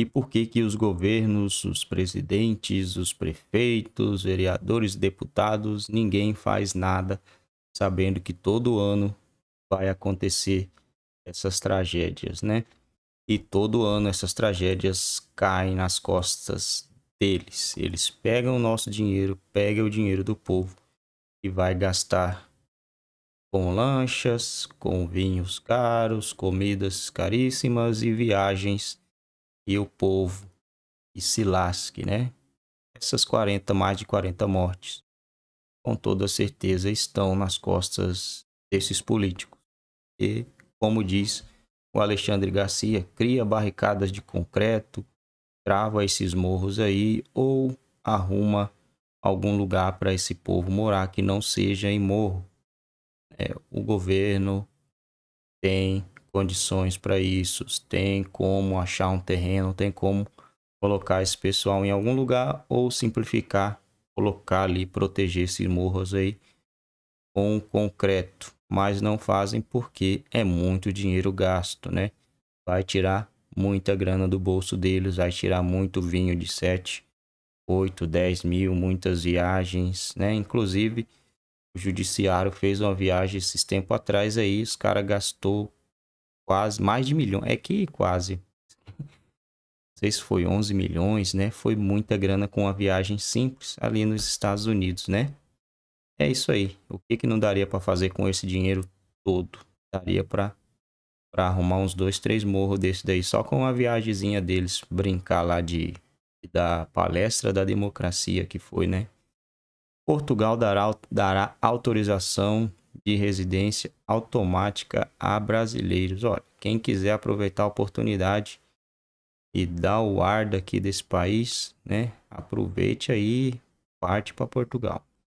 e por que que os governos, os presidentes, os prefeitos, vereadores, deputados, ninguém faz nada, sabendo que todo ano vai acontecer essas tragédias, né? E todo ano essas tragédias caem nas costas deles. Eles pegam o nosso dinheiro, pegam o dinheiro do povo e vai gastar com lanchas, com vinhos caros, comidas caríssimas e viagens e o povo e se lasque, né? Essas 40, mais de 40 mortes, com toda certeza estão nas costas desses políticos. E, como diz o Alexandre Garcia, cria barricadas de concreto, trava esses morros aí ou arruma algum lugar para esse povo morar que não seja em morro. É, o governo tem condições para isso, tem como achar um terreno, tem como colocar esse pessoal em algum lugar ou simplificar, colocar ali, proteger esses morros aí com concreto, mas não fazem porque é muito dinheiro gasto, né? Vai tirar muita grana do bolso deles, vai tirar muito vinho de 7, 8, 10 mil, muitas viagens, né? Inclusive, o judiciário fez uma viagem esses tempo atrás aí, os caras gastou quase mais de milhão, é que quase. Não sei se foi 11 milhões, né? Foi muita grana com a viagem simples ali nos Estados Unidos, né? É isso aí. O que que não daria para fazer com esse dinheiro todo? Daria para para arrumar uns dois, três morros desse daí, só com a viagemzinha deles, brincar lá de da palestra da democracia que foi, né? Portugal dará, dará autorização de residência automática a brasileiros. Olha, quem quiser aproveitar a oportunidade e dar o ar daqui desse país, né? Aproveite aí, parte para Portugal.